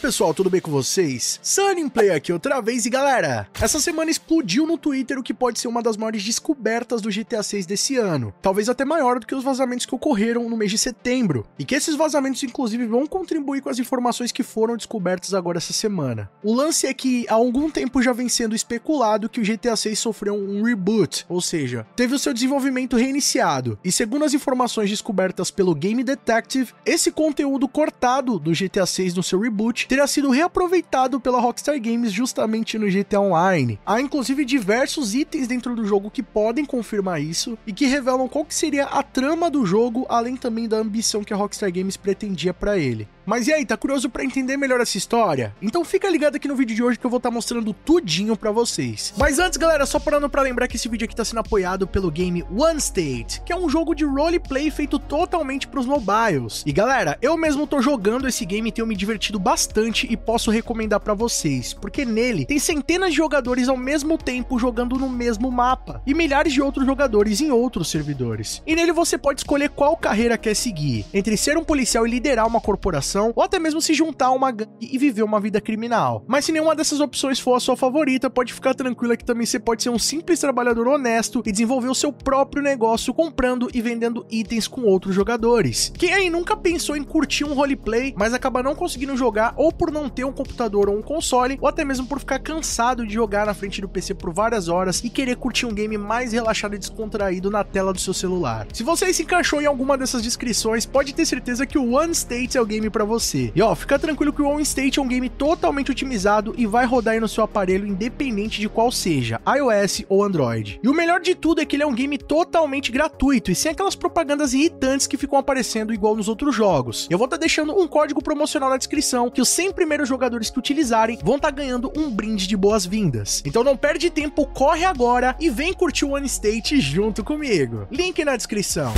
pessoal, tudo bem com vocês? Sunny Play aqui outra vez e galera, essa semana explodiu no Twitter o que pode ser uma das maiores descobertas do GTA 6 desse ano, talvez até maior do que os vazamentos que ocorreram no mês de setembro, e que esses vazamentos inclusive vão contribuir com as informações que foram descobertas agora essa semana. O lance é que há algum tempo já vem sendo especulado que o GTA 6 sofreu um reboot, ou seja, teve o seu desenvolvimento reiniciado, e segundo as informações descobertas pelo Game Detective, esse conteúdo cortado do GTA 6 no seu reboot terá sido reaproveitado pela Rockstar Games justamente no GTA Online. Há inclusive diversos itens dentro do jogo que podem confirmar isso e que revelam qual que seria a trama do jogo, além também da ambição que a Rockstar Games pretendia para ele. Mas e aí, tá curioso para entender melhor essa história? Então fica ligado aqui no vídeo de hoje que eu vou estar tá mostrando tudinho para vocês. Mas antes, galera, só parando para lembrar que esse vídeo aqui tá sendo apoiado pelo game One State, que é um jogo de roleplay feito totalmente para os mobiles. E galera, eu mesmo tô jogando esse game e tenho me divertido bastante e posso recomendar para vocês, porque nele tem centenas de jogadores ao mesmo tempo jogando no mesmo mapa e milhares de outros jogadores em outros servidores. E nele você pode escolher qual carreira quer seguir, entre ser um policial e liderar uma corporação organização ou até mesmo se juntar a uma gangue e viver uma vida criminal. Mas se nenhuma dessas opções for a sua favorita, pode ficar tranquila que também você pode ser um simples trabalhador honesto e desenvolver o seu próprio negócio comprando e vendendo itens com outros jogadores. Quem aí nunca pensou em curtir um roleplay, mas acaba não conseguindo jogar ou por não ter um computador ou um console, ou até mesmo por ficar cansado de jogar na frente do PC por várias horas e querer curtir um game mais relaxado e descontraído na tela do seu celular. Se você se encaixou em alguma dessas descrições, pode ter certeza que o One State é o game para para você. E ó, fica tranquilo que o One State é um game totalmente otimizado e vai rodar aí no seu aparelho independente de qual seja, iOS ou Android. E o melhor de tudo é que ele é um game totalmente gratuito e sem aquelas propagandas irritantes que ficam aparecendo igual nos outros jogos. Eu vou estar tá deixando um código promocional na descrição que os 100 primeiros jogadores que utilizarem vão estar tá ganhando um brinde de boas-vindas. Então não perde tempo, corre agora e vem curtir o One State junto comigo. Link na descrição.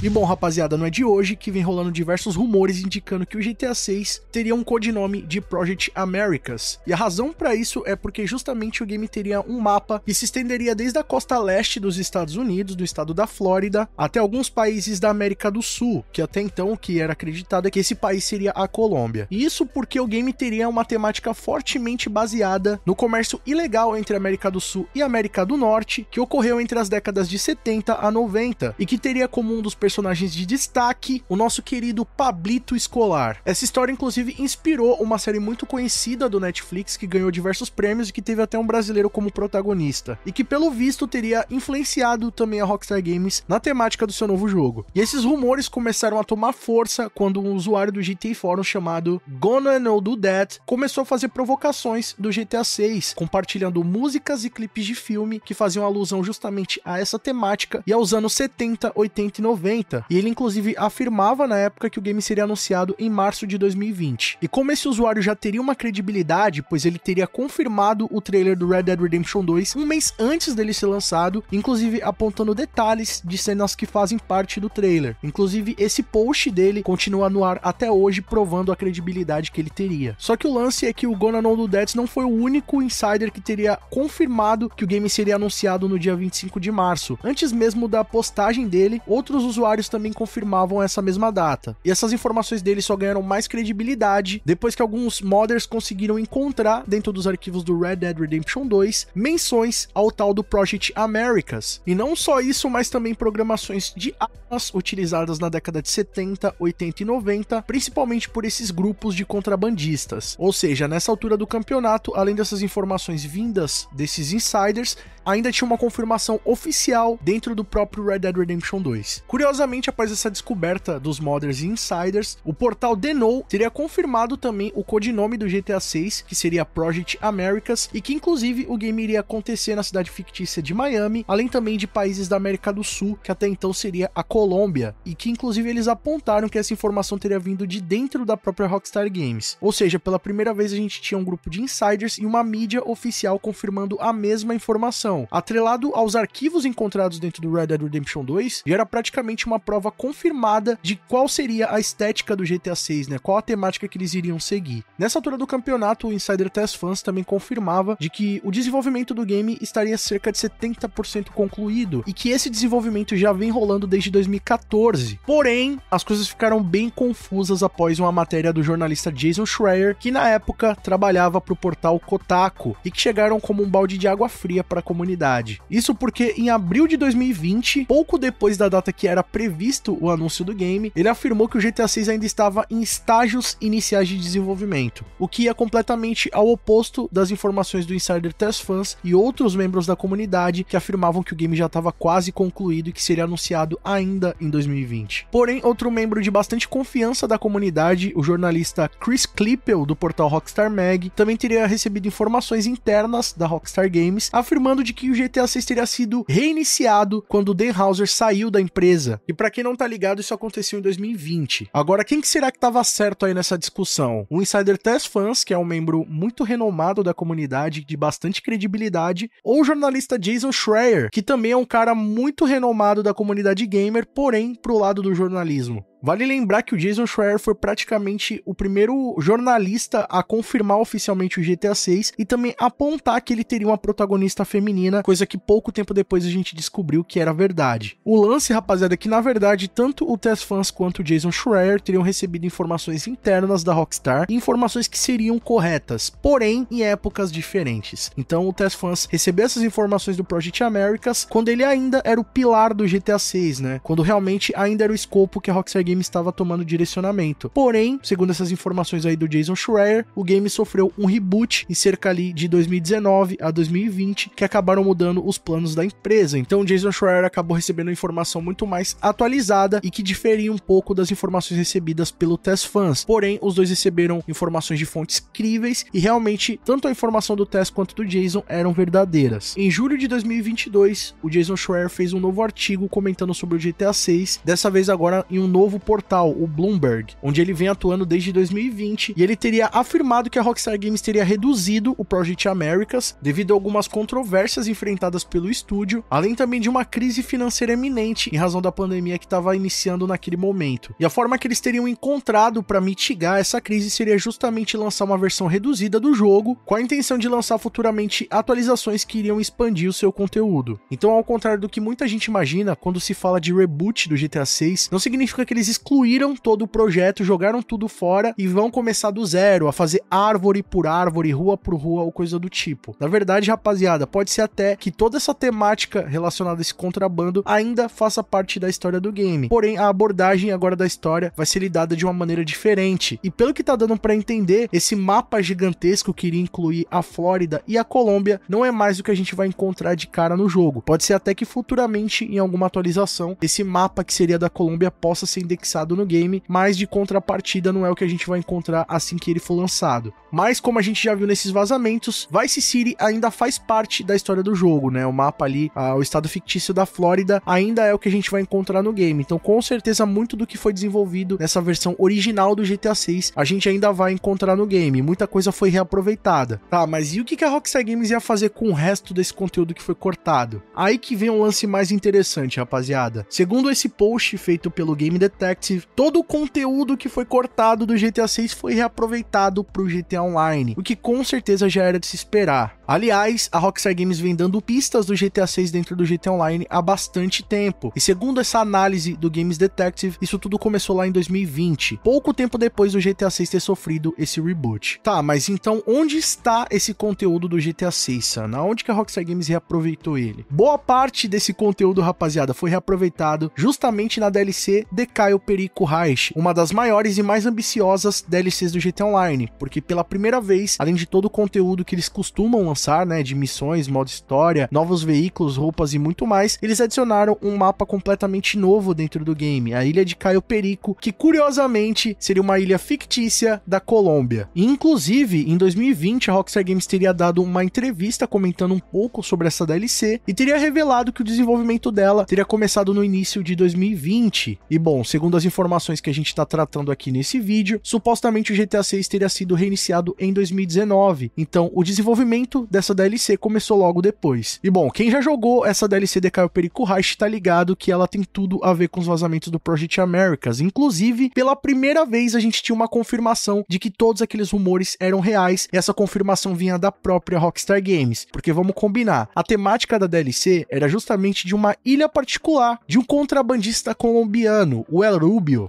E bom, rapaziada, não é de hoje que vem rolando diversos rumores indicando que o GTA 6 teria um codinome de Project Americas. E a razão para isso é porque justamente o game teria um mapa que se estenderia desde a costa leste dos Estados Unidos, do estado da Flórida, até alguns países da América do Sul, que até então o que era acreditado é que esse país seria a Colômbia. E isso porque o game teria uma temática fortemente baseada no comércio ilegal entre América do Sul e América do Norte, que ocorreu entre as décadas de 70 a 90 e que teria como um dos personagens de destaque, o nosso querido Pablito Escolar. Essa história, inclusive, inspirou uma série muito conhecida do Netflix que ganhou diversos prêmios e que teve até um brasileiro como protagonista, e que, pelo visto, teria influenciado também a Rockstar Games na temática do seu novo jogo. E esses rumores começaram a tomar força quando um usuário do GTA Forum chamado Gonna Know Do That começou a fazer provocações do GTA 6, compartilhando músicas e clipes de filme que faziam alusão justamente a essa temática e aos anos 70, 80 e 90 e ele inclusive afirmava na época que o game seria anunciado em março de 2020. E como esse usuário já teria uma credibilidade, pois ele teria confirmado o trailer do Red Dead Redemption 2 um mês antes dele ser lançado, inclusive apontando detalhes de cenas que fazem parte do trailer. Inclusive, esse post dele continua no ar até hoje, provando a credibilidade que ele teria. Só que o lance é que o Gonna Know Do Dead não foi o único insider que teria confirmado que o game seria anunciado no dia 25 de março. Antes mesmo da postagem dele, outros usuários usuários também confirmavam essa mesma data. E essas informações dele só ganharam mais credibilidade depois que alguns modders conseguiram encontrar dentro dos arquivos do Red Dead Redemption 2 menções ao tal do Project Americas. E não só isso, mas também programações de armas utilizadas na década de 70, 80 e 90, principalmente por esses grupos de contrabandistas. Ou seja, nessa altura do campeonato, além dessas informações vindas desses insiders, ainda tinha uma confirmação oficial dentro do próprio Red Dead Redemption 2. Curioso Curiosamente, após essa descoberta dos modders e insiders, o portal Denou teria confirmado também o codinome do GTA 6, que seria Project Americas, e que inclusive o game iria acontecer na cidade fictícia de Miami, além também de países da América do Sul, que até então seria a Colômbia, e que inclusive eles apontaram que essa informação teria vindo de dentro da própria Rockstar Games. Ou seja, pela primeira vez a gente tinha um grupo de insiders e uma mídia oficial confirmando a mesma informação. Atrelado aos arquivos encontrados dentro do Red Dead Redemption 2, já era praticamente uma prova confirmada de qual seria a estética do GTA 6, né? Qual a temática que eles iriam seguir. Nessa altura do campeonato, o Insider Test Fans também confirmava de que o desenvolvimento do game estaria cerca de 70% concluído e que esse desenvolvimento já vem rolando desde 2014. Porém, as coisas ficaram bem confusas após uma matéria do jornalista Jason Schreier, que na época trabalhava para o portal Kotaku e que chegaram como um balde de água fria para a comunidade. Isso porque em abril de 2020, pouco depois da data que era previsto o anúncio do game, ele afirmou que o GTA 6 ainda estava em estágios iniciais de desenvolvimento, o que ia é completamente ao oposto das informações do Insider Test Fans e outros membros da comunidade que afirmavam que o game já estava quase concluído e que seria anunciado ainda em 2020. Porém, outro membro de bastante confiança da comunidade, o jornalista Chris Klippel do portal Rockstar Mag, também teria recebido informações internas da Rockstar Games afirmando de que o GTA 6 teria sido reiniciado quando Dan Houser saiu da empresa e para quem não tá ligado, isso aconteceu em 2020. Agora, quem que será que tava certo aí nessa discussão? O Insider Test Fans, que é um membro muito renomado da comunidade, de bastante credibilidade, ou o jornalista Jason Schreier, que também é um cara muito renomado da comunidade gamer, porém pro lado do jornalismo. Vale lembrar que o Jason Schreier foi praticamente o primeiro jornalista a confirmar oficialmente o GTA 6 e também apontar que ele teria uma protagonista feminina, coisa que pouco tempo depois a gente descobriu que era verdade. O lance, rapaziada, é que na verdade tanto o Test Fans quanto o Jason Schreier teriam recebido informações internas da Rockstar, informações que seriam corretas, porém em épocas diferentes. Então o Test Fans recebeu essas informações do Project Americas quando ele ainda era o pilar do GTA 6, né? Quando realmente ainda era o escopo que a Rockstar game estava tomando direcionamento. Porém, segundo essas informações aí do Jason Schreier, o game sofreu um reboot em cerca ali de 2019 a 2020 que acabaram mudando os planos da empresa. Então, Jason Schreier acabou recebendo informação muito mais atualizada e que diferia um pouco das informações recebidas pelo Test Fans. Porém, os dois receberam informações de fontes críveis e realmente tanto a informação do Test quanto do Jason eram verdadeiras. Em julho de 2022, o Jason Schreier fez um novo artigo comentando sobre o GTA 6, dessa vez agora em um novo novo portal, o Bloomberg, onde ele vem atuando desde 2020, e ele teria afirmado que a Rockstar Games teria reduzido o Project Americas devido a algumas controvérsias enfrentadas pelo estúdio, além também de uma crise financeira eminente em razão da pandemia que estava iniciando naquele momento. E a forma que eles teriam encontrado para mitigar essa crise seria justamente lançar uma versão reduzida do jogo, com a intenção de lançar futuramente atualizações que iriam expandir o seu conteúdo. Então, ao contrário do que muita gente imagina quando se fala de reboot do GTA 6, não significa que eles eles excluíram todo o projeto, jogaram tudo fora e vão começar do zero, a fazer árvore por árvore, rua por rua ou coisa do tipo. Na verdade, rapaziada, pode ser até que toda essa temática relacionada a esse contrabando ainda faça parte da história do game. Porém, a abordagem agora da história vai ser lidada de uma maneira diferente. E pelo que tá dando para entender, esse mapa gigantesco que iria incluir a Flórida e a Colômbia não é mais o que a gente vai encontrar de cara no jogo. Pode ser até que futuramente, em alguma atualização, esse mapa que seria da Colômbia possa ser indexado no game, mas de contrapartida não é o que a gente vai encontrar assim que ele for lançado. Mas como a gente já viu nesses vazamentos, Vice City ainda faz parte da história do jogo, né? O mapa ali, ah, o estado fictício da Flórida, ainda é o que a gente vai encontrar no game. Então, com certeza, muito do que foi desenvolvido nessa versão original do GTA 6, a gente ainda vai encontrar no game. Muita coisa foi reaproveitada. Tá, mas e o que a Rockstar Games ia fazer com o resto desse conteúdo que foi cortado? Aí que vem um lance mais interessante, rapaziada. Segundo esse post feito pelo Game Detect, Detective, todo o conteúdo que foi cortado do GTA 6 foi reaproveitado para o GTA Online, o que com certeza já era de se esperar. Aliás, a Rockstar Games vem dando pistas do GTA 6 dentro do GTA Online há bastante tempo, e segundo essa análise do Games Detective, isso tudo começou lá em 2020, pouco tempo depois do GTA 6 ter sofrido esse reboot. Tá, mas então onde está esse conteúdo do GTA 6, Sana? Onde que a Rockstar Games reaproveitou ele? Boa parte desse conteúdo, rapaziada, foi reaproveitado justamente na DLC Decaio o Perico Reich, uma das maiores e mais ambiciosas DLCs do GTA Online, porque pela primeira vez, além de todo o conteúdo que eles costumam lançar, né, de missões, modo história, novos veículos, roupas e muito mais, eles adicionaram um mapa completamente novo dentro do game, a Ilha de Caio Perico, que curiosamente seria uma ilha fictícia da Colômbia. E, inclusive, em 2020, a Rockstar Games teria dado uma entrevista comentando um pouco sobre essa DLC e teria revelado que o desenvolvimento dela teria começado no início de 2020. E bom, segundo Segundo as informações que a gente está tratando aqui nesse vídeo, supostamente o GTA 6 teria sido reiniciado em 2019, então o desenvolvimento dessa DLC começou logo depois. E bom, quem já jogou essa DLC de Caio Perico Reich está ligado que ela tem tudo a ver com os vazamentos do Project Americas, inclusive pela primeira vez a gente tinha uma confirmação de que todos aqueles rumores eram reais, e essa confirmação vinha da própria Rockstar Games, porque vamos combinar, a temática da DLC era justamente de uma ilha particular, de um contrabandista colombiano, o El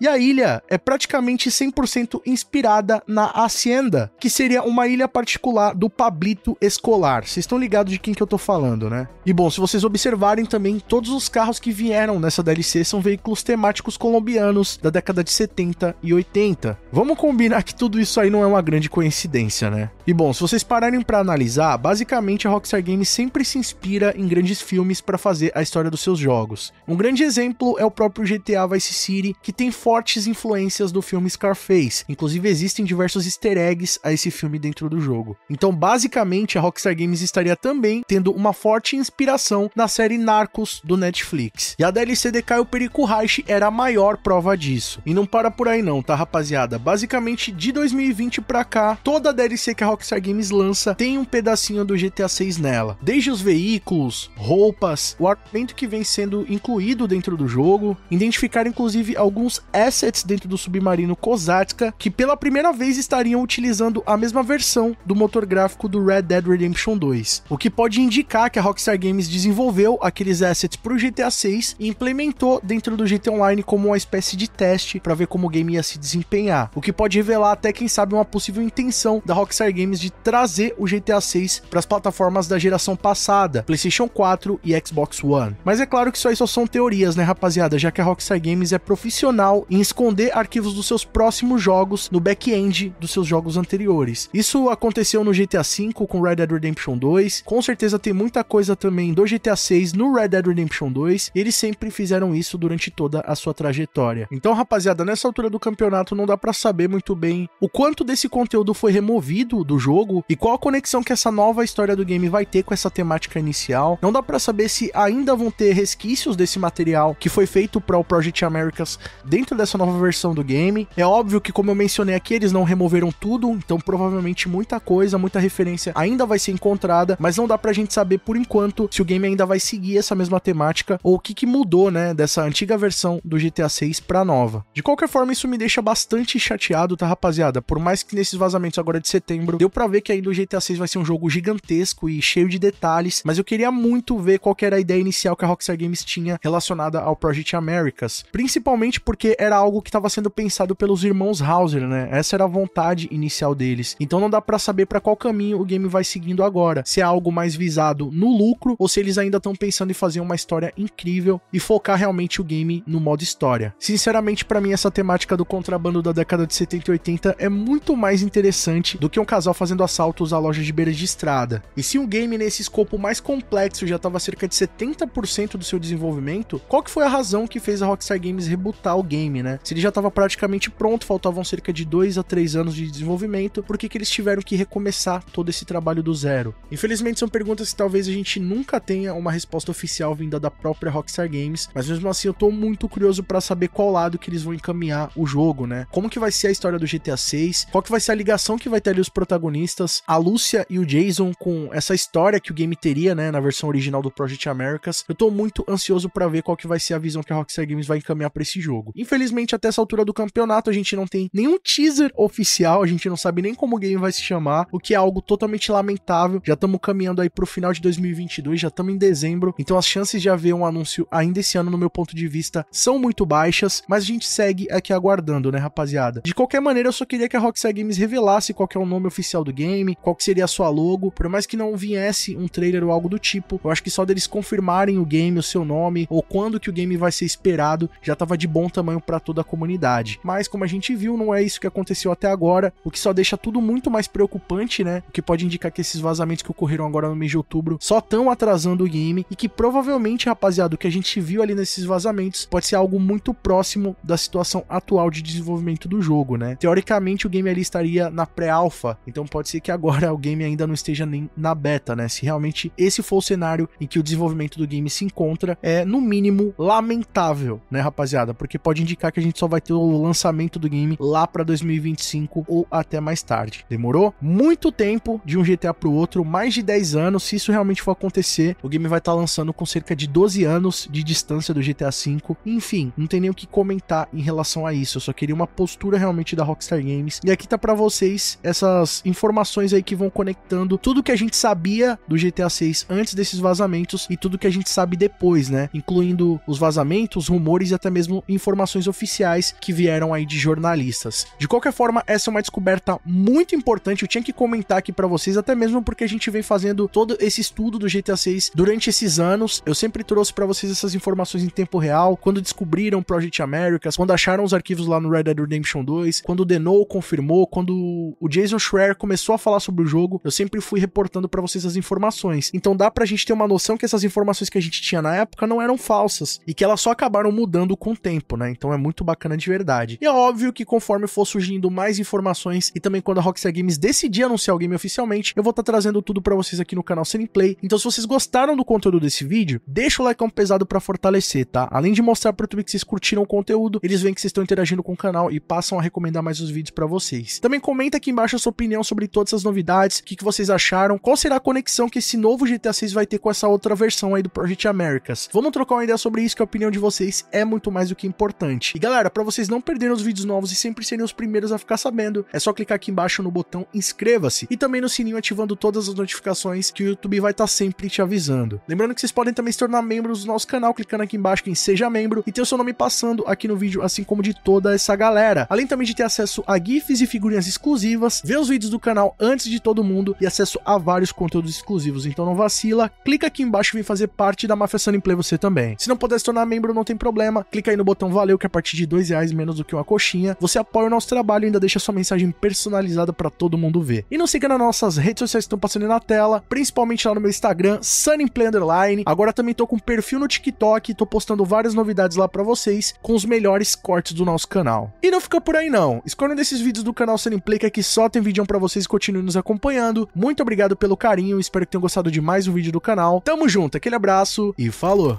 e a ilha é praticamente 100% inspirada na Hacienda, que seria uma ilha particular do Pablito Escolar. Vocês estão ligados de quem que eu tô falando, né? E bom, se vocês observarem também, todos os carros que vieram nessa DLC são veículos temáticos colombianos da década de 70 e 80. Vamos combinar que tudo isso aí não é uma grande coincidência, né? E bom, se vocês pararem para analisar, basicamente a Rockstar Games sempre se inspira em grandes filmes para fazer a história dos seus jogos. Um grande exemplo é o próprio GTA Vice City que tem fortes influências do filme Scarface. Inclusive, existem diversos easter eggs a esse filme dentro do jogo. Então, basicamente, a Rockstar Games estaria também tendo uma forte inspiração na série Narcos do Netflix. E a DLC de Caio Perico Reich era a maior prova disso. E não para por aí não, tá rapaziada? Basicamente, de 2020 pra cá, toda a DLC que a Rockstar Games lança tem um pedacinho do GTA 6 nela. Desde os veículos, roupas, o armamento que vem sendo incluído dentro do jogo, identificar inclusive alguns assets dentro do submarino Kozatska que pela primeira vez estariam utilizando a mesma versão do motor gráfico do Red Dead Redemption 2, o que pode indicar que a Rockstar Games desenvolveu aqueles assets para o GTA 6 e implementou dentro do GTA Online como uma espécie de teste para ver como o game ia se desempenhar, o que pode revelar até quem sabe uma possível intenção da Rockstar Games de trazer o GTA 6 para as plataformas da geração passada, PlayStation 4 e Xbox One. Mas é claro que isso aí só são teorias, né, rapaziada, já que a Rockstar Games é profissional profissional em esconder arquivos dos seus próximos jogos no back-end dos seus jogos anteriores. Isso aconteceu no GTA V com Red Dead Redemption 2, com certeza tem muita coisa também do GTA 6 no Red Dead Redemption 2, eles sempre fizeram isso durante toda a sua trajetória. Então, rapaziada, nessa altura do campeonato não dá para saber muito bem o quanto desse conteúdo foi removido do jogo e qual a conexão que essa nova história do game vai ter com essa temática inicial. Não dá para saber se ainda vão ter resquícios desse material que foi feito para o Project Americas dentro dessa nova versão do game. É óbvio que, como eu mencionei aqui, eles não removeram tudo, então provavelmente muita coisa, muita referência ainda vai ser encontrada, mas não dá pra gente saber por enquanto se o game ainda vai seguir essa mesma temática ou o que, que mudou, né, dessa antiga versão do GTA 6 pra nova. De qualquer forma, isso me deixa bastante chateado, tá, rapaziada? Por mais que nesses vazamentos agora de setembro, deu pra ver que ainda o GTA 6 vai ser um jogo gigantesco e cheio de detalhes, mas eu queria muito ver qual era a ideia inicial que a Rockstar Games tinha relacionada ao Project Americas, principalmente porque era algo que estava sendo pensado pelos irmãos Hauser, né? Essa era a vontade inicial deles. Então não dá para saber para qual caminho o game vai seguindo agora. Se é algo mais visado no lucro ou se eles ainda estão pensando em fazer uma história incrível e focar realmente o game no modo história. Sinceramente, para mim essa temática do contrabando da década de 70 e 80 é muito mais interessante do que um casal fazendo assaltos a lojas de beira de estrada. E se um game nesse escopo mais complexo já estava cerca de 70% do seu desenvolvimento, qual que foi a razão que fez a Rockstar Games rebutar tal game, né? Se ele já estava praticamente pronto, faltavam cerca de dois a três anos de desenvolvimento, por que, que eles tiveram que recomeçar todo esse trabalho do zero? Infelizmente são perguntas que talvez a gente nunca tenha uma resposta oficial vinda da própria Rockstar Games, mas mesmo assim eu tô muito curioso para saber qual lado que eles vão encaminhar o jogo, né? Como que vai ser a história do GTA 6? Qual que vai ser a ligação que vai ter ali os protagonistas, a Lúcia e o Jason com essa história que o game teria, né, na versão original do Project Americas? Eu tô muito ansioso para ver qual que vai ser a visão que a Rockstar Games vai encaminhar para esse jogo. Infelizmente, até essa altura do campeonato, a gente não tem nenhum teaser oficial, a gente não sabe nem como o game vai se chamar, o que é algo totalmente lamentável. Já estamos caminhando aí pro final de 2022, já estamos em dezembro, então as chances de haver um anúncio ainda esse ano, no meu ponto de vista, são muito baixas, mas a gente segue aqui aguardando, né, rapaziada? De qualquer maneira, eu só queria que a Rockstar Games revelasse qual é o nome oficial do game, qual que seria a sua logo, por mais que não viesse um trailer ou algo do tipo, eu acho que só deles confirmarem o game, o seu nome, ou quando que o game vai ser esperado, já tava de bom tamanho para toda a comunidade. Mas como a gente viu, não é isso que aconteceu até agora, o que só deixa tudo muito mais preocupante, né? O que pode indicar que esses vazamentos que ocorreram agora no mês de outubro só estão atrasando o game e que provavelmente, rapaziada, o que a gente viu ali nesses vazamentos pode ser algo muito próximo da situação atual de desenvolvimento do jogo, né? Teoricamente o game ali estaria na pré-alfa, então pode ser que agora o game ainda não esteja nem na beta, né? Se realmente esse for o cenário em que o desenvolvimento do game se encontra, é no mínimo lamentável, né, rapaziada? porque pode indicar que a gente só vai ter o lançamento do game lá para 2025 ou até mais tarde. Demorou? Muito tempo de um GTA para o outro, mais de 10 anos. Se isso realmente for acontecer, o game vai estar tá lançando com cerca de 12 anos de distância do GTA V. Enfim, não tem nem o que comentar em relação a isso. Eu só queria uma postura realmente da Rockstar Games. E aqui tá para vocês essas informações aí que vão conectando tudo que a gente sabia do GTA 6 antes desses vazamentos e tudo que a gente sabe depois, né? Incluindo os vazamentos, rumores e até mesmo informações oficiais que vieram aí de jornalistas. De qualquer forma, essa é uma descoberta muito importante, eu tinha que comentar aqui para vocês, até mesmo porque a gente vem fazendo todo esse estudo do GTA 6 durante esses anos. Eu sempre trouxe para vocês essas informações em tempo real, quando descobriram Project Americas, quando acharam os arquivos lá no Red Dead Redemption 2, quando o Denou confirmou, quando o Jason Schreier começou a falar sobre o jogo, eu sempre fui reportando para vocês as informações. Então dá pra gente ter uma noção que essas informações que a gente tinha na época não eram falsas e que elas só acabaram mudando com o tempo tempo, né? Então é muito bacana de verdade. E é óbvio que conforme for surgindo mais informações e também quando a Rockstar Games decidir anunciar o game oficialmente, eu vou estar tá trazendo tudo para vocês aqui no canal Cine Play. Então se vocês gostaram do conteúdo desse vídeo, deixa o like é pesado para fortalecer, tá? Além de mostrar para o YouTube que vocês curtiram o conteúdo, eles veem que vocês estão interagindo com o canal e passam a recomendar mais os vídeos para vocês. Também comenta aqui embaixo a sua opinião sobre todas as novidades, o que, que vocês acharam, qual será a conexão que esse novo GTA 6 vai ter com essa outra versão aí do Project Americas. Vamos trocar uma ideia sobre isso que a opinião de vocês é muito mais do que importante. E galera, para vocês não perderem os vídeos novos e sempre serem os primeiros a ficar sabendo, é só clicar aqui embaixo no botão inscreva-se e também no sininho ativando todas as notificações que o YouTube vai estar tá sempre te avisando. Lembrando que vocês podem também se tornar membros do nosso canal clicando aqui embaixo em seja membro e ter o seu nome passando aqui no vídeo, assim como de toda essa galera. Além também de ter acesso a GIFs e figurinhas exclusivas, ver os vídeos do canal antes de todo mundo e acesso a vários conteúdos exclusivos. Então não vacila, clica aqui embaixo e vem fazer parte da Mafia Sunny Play você também. Se não puder se tornar membro, não tem problema, clica aí no botão botão valeu, que a partir de dois reais menos do que uma coxinha, você apoia o nosso trabalho e ainda deixa sua mensagem personalizada para todo mundo ver. E não siga nas nossas redes sociais que estão passando na tela, principalmente lá no meu Instagram, Sunnyplay Agora também tô com um perfil no TikTok, tô postando várias novidades lá para vocês, com os melhores cortes do nosso canal. E não fica por aí não, escolha um desses vídeos do canal Sunnyplay que aqui só tem vídeo para vocês e continue nos acompanhando. Muito obrigado pelo carinho, espero que tenham gostado de mais um vídeo do canal. Tamo junto, aquele abraço e falou!